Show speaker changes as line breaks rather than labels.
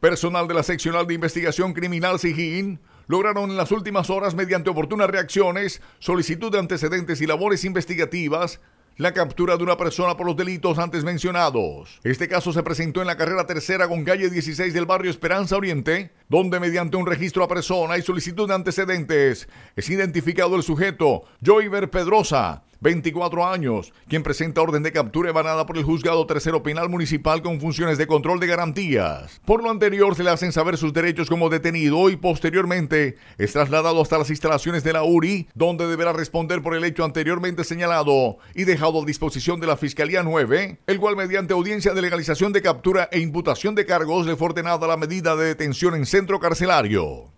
Personal de la Seccional de Investigación Criminal SIGIN lograron en las últimas horas, mediante oportunas reacciones, solicitud de antecedentes y labores investigativas, la captura de una persona por los delitos antes mencionados. Este caso se presentó en la carrera tercera con calle 16 del barrio Esperanza Oriente, donde mediante un registro a persona y solicitud de antecedentes es identificado el sujeto Joyver Pedrosa, 24 años, quien presenta orden de captura emanada por el Juzgado Tercero Penal Municipal con funciones de control de garantías. Por lo anterior, se le hacen saber sus derechos como detenido y posteriormente es trasladado hasta las instalaciones de la URI, donde deberá responder por el hecho anteriormente señalado y dejado a disposición de la Fiscalía 9, el cual mediante audiencia de legalización de captura e imputación de cargos le fue ordenada la medida de detención en centro carcelario.